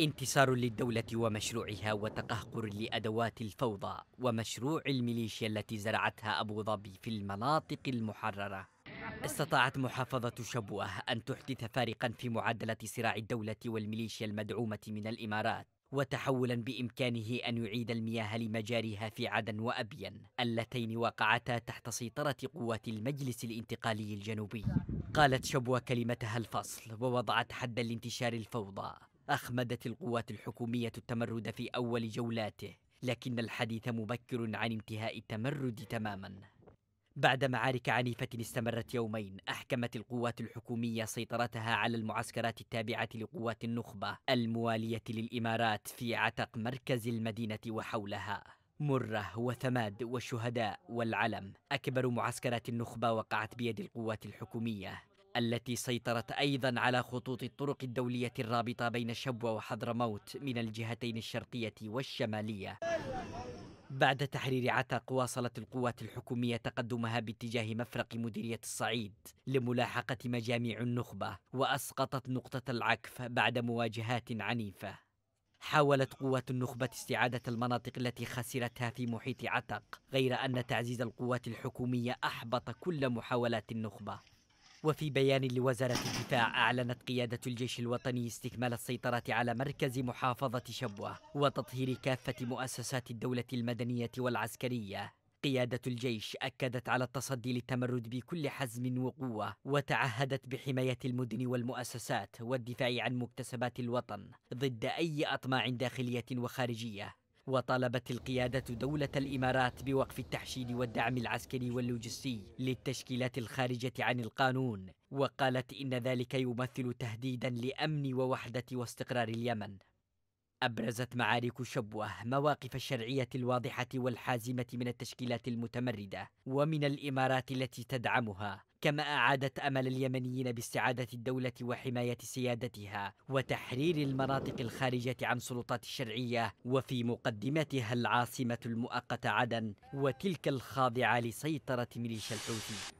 انتصار للدولة ومشروعها وتقهقر لأدوات الفوضى ومشروع الميليشيا التي زرعتها أبو ظبي في المناطق المحررة استطاعت محافظة شبوة أن تحدث فارقا في معادلة صراع الدولة والميليشيا المدعومة من الإمارات وتحولا بإمكانه أن يعيد المياه لمجاريها في عدن وأبين اللتين وقعتا تحت سيطرة قوات المجلس الانتقالي الجنوبي قالت شبوة كلمتها الفصل ووضعت حدا لانتشار الفوضى أخمدت القوات الحكومية التمرد في أول جولاته لكن الحديث مبكر عن انتهاء التمرد تماما بعد معارك عنيفة استمرت يومين أحكمت القوات الحكومية سيطرتها على المعسكرات التابعة لقوات النخبة الموالية للإمارات في عتق مركز المدينة وحولها مرة وثماد والشهداء والعلم أكبر معسكرات النخبة وقعت بيد القوات الحكومية التي سيطرت أيضا على خطوط الطرق الدولية الرابطة بين شبوة وحضرموت من الجهتين الشرقية والشمالية بعد تحرير عتق واصلت القوات الحكومية تقدمها باتجاه مفرق مديرية الصعيد لملاحقة مجاميع النخبة وأسقطت نقطة العكف بعد مواجهات عنيفة حاولت قوات النخبة استعادة المناطق التي خسرتها في محيط عتق غير أن تعزيز القوات الحكومية أحبط كل محاولات النخبة وفي بيان لوزارة الدفاع أعلنت قيادة الجيش الوطني استكمال السيطرة على مركز محافظة شبوة وتطهير كافة مؤسسات الدولة المدنية والعسكرية قيادة الجيش أكدت على التصدي للتمرد بكل حزم وقوة وتعهدت بحماية المدن والمؤسسات والدفاع عن مكتسبات الوطن ضد أي أطماع داخلية وخارجية وطالبت القيادة دولة الإمارات بوقف التحشيد والدعم العسكري واللوجستي للتشكيلات الخارجة عن القانون وقالت إن ذلك يمثل تهديدا لأمن ووحدة واستقرار اليمن أبرزت معارك شبوة مواقف الشرعية الواضحة والحازمة من التشكيلات المتمردة ومن الإمارات التي تدعمها كما أعادت أمل اليمنيين باستعادة الدولة وحماية سيادتها وتحرير المناطق الخارجة عن سلطات الشرعية وفي مقدمتها العاصمة المؤقتة عدن وتلك الخاضعة لسيطرة ميليشيا الحوثي